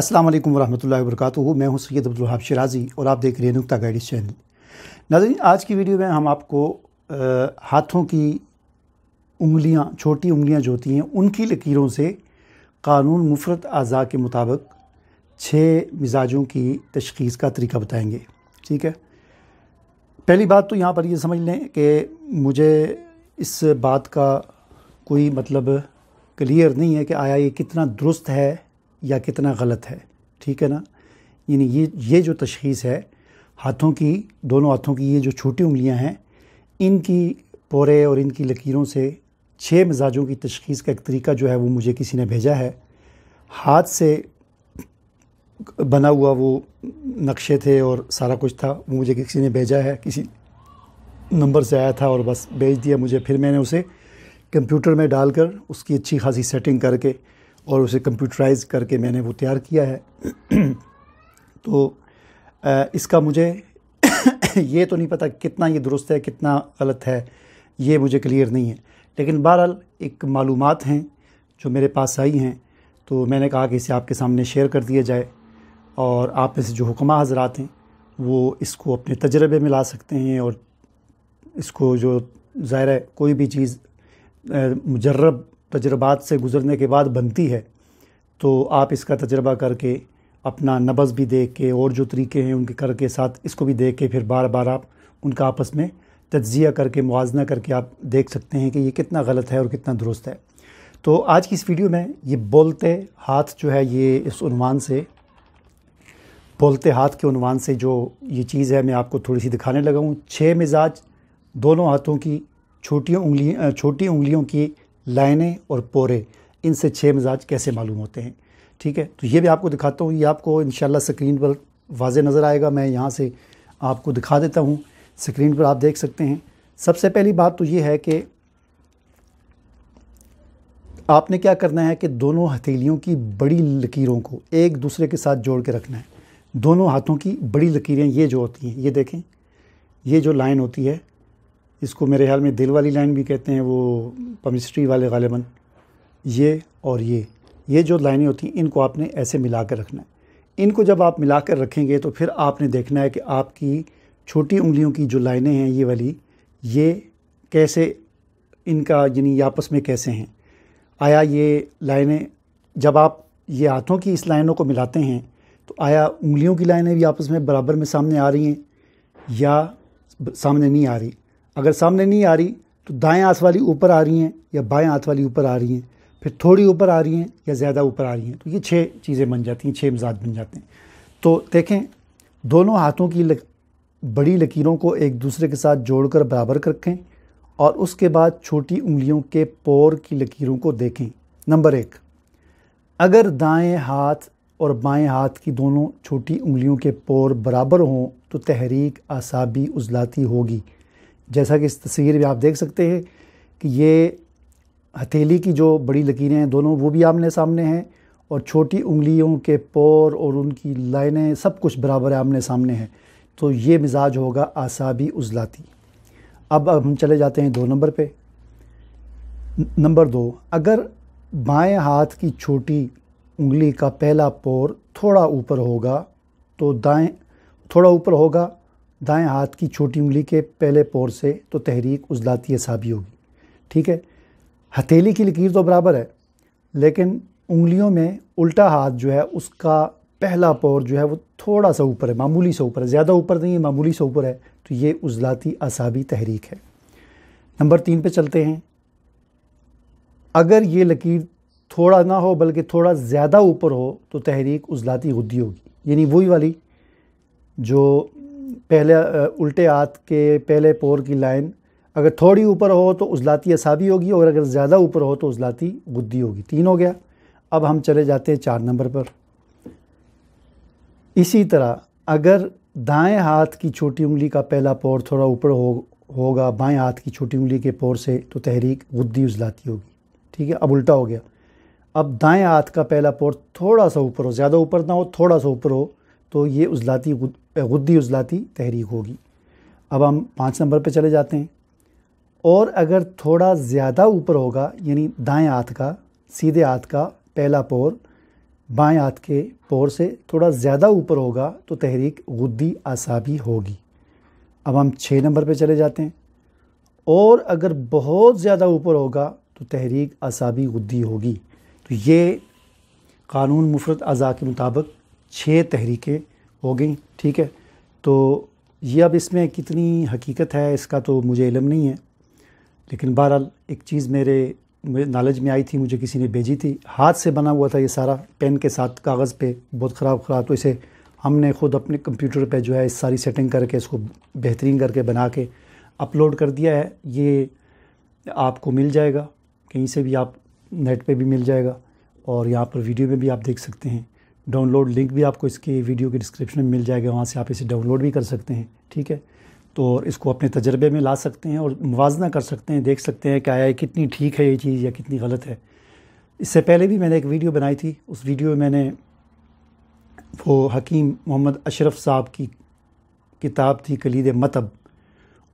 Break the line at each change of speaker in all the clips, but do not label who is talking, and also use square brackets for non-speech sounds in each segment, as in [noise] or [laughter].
अस्सलाम वालेकुम वरहमतुल्लाहि वबरकातुहू मैं हूं सैयद अब्दुल शिराजी और आप देख रहे हैं नुकता गाइडेंस चैनल नाजरीन आज की वीडियो में हम आपको आ, हाथों की उंगलियां छोटी उंगलियां जो होती हैं उनकी लकीरों से कानून मुफरत अज़ा के मुताबिक छः मिजाजों की तशखीस का तरीका बताएंगे ठीक है पहली बात तो यहाँ पर ये समझ लें कि मुझे इस बात का कोई मतलब क्लियर नहीं है कि आया ये कितना दुरुस्त है या कितना गलत है ठीक है ना यानी ये ये जो तशखीस है हाथों की दोनों हाथों की ये जो छोटी उंगलियां हैं इनकी पोरे और इनकी लकीरों से छः मिजाजों की तशखीस का एक तरीका जो है वो मुझे किसी ने भेजा है हाथ से बना हुआ वो नक्शे थे और सारा कुछ था वो मुझे किसी ने भेजा है किसी नंबर से आया था और बस भेज दिया मुझे फिर मैंने उसे कंप्यूटर में डालकर उसकी अच्छी खासी सेटिंग करके और उसे कंप्यूटराइज करके मैंने वो तैयार किया है [clears throat] तो इसका मुझे [clears throat] ये तो नहीं पता कितना ये दुरुस्त है कितना गलत है ये मुझे क्लियर नहीं है लेकिन बहरहाल एक मालूम हैं जो मेरे पास आई हैं तो मैंने कहा कि इसे आपके सामने शेयर कर दिया जाए और आप में से जो हुक्मा हजरात हैं वो इसको अपने तजर्बे में ला सकते हैं और इसको जो ज़ाहिर है कोई भी चीज़ मुजरब तजर्बात से गुज़रने के बाद बनती है तो आप इसका तजर्बा करके अपना नबज़ भी देख के और जो तरीके हैं उनके करके साथ इसको भी देख के फिर बार बार आप उनका आपस में तज्ज़िया करके मुआजना करके आप देख सकते हैं कि ये कितना गलत है और कितना दुरुस्त है तो आज की इस वीडियो में ये बोलते हाथ जो है ये इस उनवान से बोलते हाथ के उनवान से जो ये चीज़ है मैं आपको थोड़ी सी दिखाने लगा हूँ छः मिजाज दोनों हाथों की छोटी उंगली छोटी उंगलियों की लाइनें और पोरे इनसे छः मिजाज कैसे मालूम होते हैं ठीक है तो ये भी आपको दिखाता हूँ ये आपको इन स्क्रीन पर वाज नज़र आएगा मैं यहाँ से आपको दिखा देता हूँ स्क्रीन पर आप देख सकते हैं सबसे पहली बात तो ये है कि आपने क्या करना है कि दोनों हथेलियों की बड़ी लकीरों को एक दूसरे के साथ जोड़ के रखना है दोनों हाथों की बड़ी लकीरें ये जो होती हैं ये देखें ये जो लाइन होती है इसको मेरे ख्याल में दिल वाली लाइन भी कहते हैं वो पमिस्ट्री वाले गालिबा ये और ये ये जो लाइनें होती हैं इनको आपने ऐसे मिला कर रखना है इनको जब आप मिला कर रखेंगे तो फिर आपने देखना है कि आपकी छोटी उंगलियों की जो लाइनें हैं ये वाली ये कैसे इनका यानी आपस में कैसे हैं आया ये लाइनें जब आप ये हाथों की इस लाइनों को मिलाते हैं तो आया उंगलियों की लाइनें भी आपस में बराबर में सामने आ रही हैं या सामने नहीं आ रही अगर सामने नहीं आ रही तो दाएं हाथ वाली ऊपर आ रही हैं या बाएं हाथ वाली ऊपर आ रही हैं फिर थोड़ी ऊपर आ रही हैं या ज़्यादा ऊपर आ रही हैं तो ये छः चीज़ें बन जाती हैं छः मिजाज बन जाते हैं तो देखें दोनों हाथों की लक, बड़ी लकीरों को एक दूसरे के साथ जोड़कर बराबर कर रखें और उसके बाद छोटी उंगलियों के पोर की लकीरों को देखें नंबर एक अगर दाएं हाथ और बाएं हाथ की दोनों छोटी उंगलियों के पोर बराबर हों तो तहरीक आसाबी उजलाती होगी जैसा कि इस तस्वीर में आप देख सकते हैं कि ये हथेली की जो बड़ी लकीरें हैं दोनों वो भी आमने सामने हैं और छोटी उंगलियों के पोर और उनकी लाइनें सब कुछ बराबर आमने सामने हैं तो ये मिजाज होगा आसाबी उजलाती अब अब हम चले जाते हैं दो नंबर पे नंबर दो अगर बाएं हाथ की छोटी उंगली का पहला पोर थोड़ा ऊपर होगा तो दाएं थोड़ा ऊपर होगा दाएं हाथ की छोटी उंगली के पहले पोर से तो तहरीक उजलाती असाबी होगी ठीक है हथेली की लकीर तो बराबर है लेकिन उंगलियों में उल्टा हाथ जो है उसका पहला पोर जो है वो थोड़ा सा ऊपर है मामूली सा ऊपर है ज़्यादा ऊपर नहीं है मामूली सा ऊपर है तो ये उजलाती असाबी तहरीक है नंबर तीन पे चलते हैं अगर ये लकीर थोड़ा ना हो बल्कि थोड़ा ज़्यादा ऊपर हो तो तहरीक उजलाती गुद्दी होगी यानी वही वाली जो पहले उल्टे हाथ के पहले पोर की लाइन अगर थोड़ी ऊपर हो तो उजलाती असाबी होगी और अगर ज़्यादा ऊपर हो तो उजलाती गुद्दी होगी तीन हो गया अब हम चले जाते हैं चार नंबर पर इसी तरह अगर दाएं हाथ की छोटी उंगली का पहला पोर थोड़ा ऊपर हो होगा बाएं हाथ की छोटी उंगली के पोर से तो तहरीक गुद्दी उजलाती होगी ठीक है अब उल्टा हो गया अब दाएं हाथ का पहला पोर थोड़ा सा ऊपर हो ज़्यादा ऊपर ना हो थोड़ा सा ऊपर हो तो ये उजलाती गुद्दी उजलाती तहरीक होगी अब हम पाँच नंबर पे चले जाते हैं और अगर थोड़ा ज़्यादा ऊपर होगा यानी दाएं हाथ का सीधे हाथ का पहला पोर बाएं हाथ के पोर से थोड़ा ज़्यादा ऊपर होगा तो तहरीक गुद्दी आसाबी होगी अब हम छः नंबर पे चले जाते हैं और अगर बहुत ज़्यादा ऊपर होगा तो तहरीक असाबी गुद्दी होगी तो ये कानून मुफरत अज़ा के मुताबिक छः तहरीकें हो गई ठीक है तो ये अब इसमें कितनी हकीकत है इसका तो मुझे इलम नहीं है लेकिन बहरहाल एक चीज़ मेरे नॉलेज में आई थी मुझे किसी ने भेजी थी हाथ से बना हुआ था ये सारा पेन के साथ कागज़ पे बहुत ख़राब ख़राब तो इसे हमने ख़ुद अपने कंप्यूटर पे जो है इस सारी सेटिंग करके इसको बेहतरीन करके बना के अपलोड कर दिया है ये आपको मिल जाएगा कहीं से भी आप नेट पे भी मिल जाएगा और यहाँ पर वीडियो में भी आप देख सकते हैं डाउनलोड लिंक भी आपको इसके वीडियो के डिस्क्रिप्शन में मिल जाएगा वहाँ से आप इसे डाउनलोड भी कर सकते हैं ठीक है तो इसको अपने तजर्बे में ला सकते हैं और मुवजना कर सकते हैं देख सकते हैं कि आया कितनी ठीक है ये चीज़ या कितनी गलत है इससे पहले भी मैंने एक वीडियो बनाई थी उस वीडियो में मैंने वो हकीम मोहम्मद अशरफ साहब की किताब थी कलीद मतब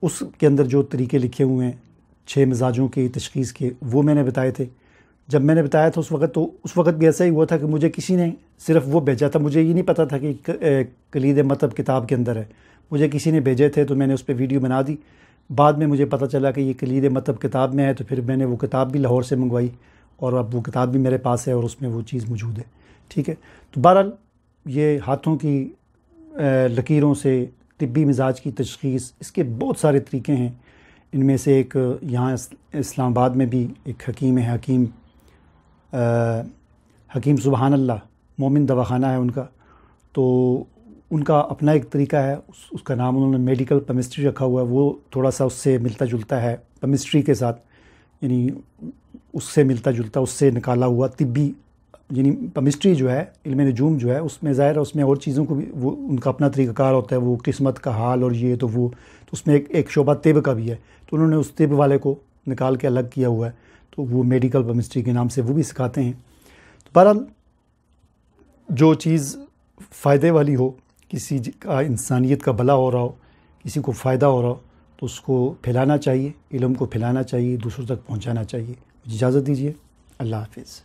उसके अंदर जो तरीके लिखे हुए हैं छः मिजाजों की तशखीस के वो मैंने बताए थे जब मैंने बताया था उस वक्त तो उस वक्त भी ऐसा ही हुआ था कि मुझे किसी ने सिर्फ वो भेजा था मुझे ये नहीं पता था कि कलीद मतब किताब के अंदर है मुझे किसी ने भेजे थे तो मैंने उस पर वीडियो बना दी बाद में मुझे पता चला कि ये कलीद मतब किताब में है तो फिर मैंने वो किताब भी लाहौर से मंगवाई और अब वो किताब भी मेरे पास है और उसमें वो चीज़ मौजूद है ठीक है तो बहरहाल ये हाथों की लकीरों से तबी मिजाज की तशखीस इसके बहुत सारे तरीके हैं इनमें से एक यहाँ इस्लामाबाद में भी एक हकीम है हकीम हकीम सुबहान अल्लाह मोमिन दवाखाना है उनका तो उनका अपना एक तरीका है उस, उसका नाम उन्होंने मेडिकल पेमिस्ट्री रखा हुआ है वो थोड़ा सा उससे मिलता जुलता है पेमिस्ट्री के साथ यानी उससे मिलता जुलता उससे निकाला हुआ तिब्बी यानी पमिस्ट्री जो है इलम नजूम जो है उसमें ज़ाहिर है उसमें और चीज़ों को भी वो उनका अपना तरीक़ाकार होता है वो किस्मत का हाल और ये तो वो तो उसमें एक एक शोबा तिब का भी है तो उन्होंने उस तिब वाले को निकाल के अलग किया हुआ है तो वो मेडिकल केमिस्ट्री के नाम से वो भी सिखाते हैं तो बहरहाल जो चीज़ फ़ायदे वाली हो किसी का इंसानियत का भला हो रहा हो किसी को फ़ायदा हो रहा हो तो उसको फैलाना चाहिए इलम को फैलाना चाहिए दूसरों तक पहुँचाना चाहिए इजाज़त दीजिए अल्लाह हाफिज़